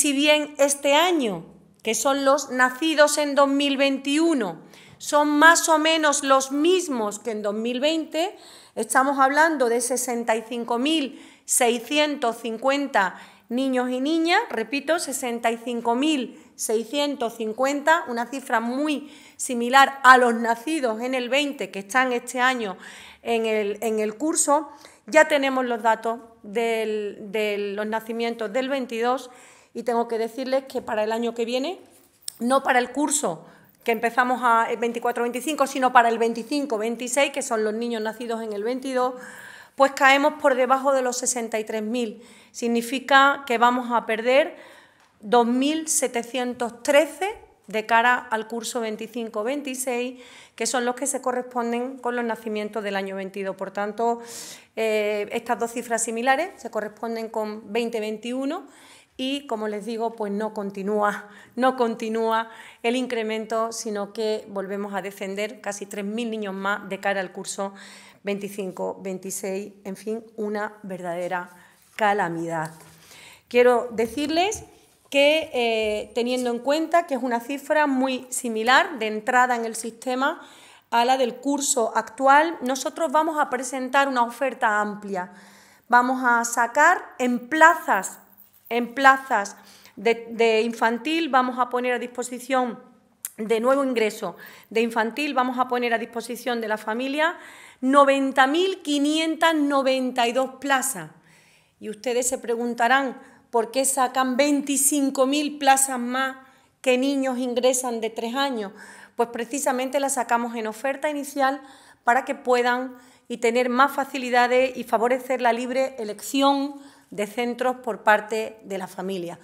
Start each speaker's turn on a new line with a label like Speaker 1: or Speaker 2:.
Speaker 1: Si bien este año, que son los nacidos en 2021, son más o menos los mismos que en 2020, estamos hablando de 65.650 niños y niñas, repito, 65.650, una cifra muy similar a los nacidos en el 20 que están este año en el, curso. Ya tenemos los datos de los nacimientos del 22 y tengo que decirles que para el año que viene, no para el curso que empezamos a 24-25, sino para el 25-26, que son los niños nacidos en el 22, pues caemos por debajo de los 63.000. Significa que vamos a perder 2.713 de cara al curso 25-26, que son los que se corresponden con los nacimientos del año 22. Por tanto, eh, estas dos cifras similares se corresponden con 2021 y como les digo, pues no continúa, no continúa el incremento, sino que volvemos a defender casi 3.000 niños más de cara al curso 25-26, en fin, una verdadera calamidad. Quiero decirles que eh, teniendo en cuenta que es una cifra muy similar de entrada en el sistema a la del curso actual, nosotros vamos a presentar una oferta amplia. Vamos a sacar en plazas en plazas de, infantil vamos a poner a disposición de nuevo ingreso de infantil vamos a poner a disposición de la familia 90.592 plazas. Y ustedes se preguntarán por qué sacan 25.000 plazas más que niños ingresan de tres años. Pues precisamente las sacamos en oferta inicial para que puedan y tener más facilidades y favorecer la libre elección de centros por parte de la familia.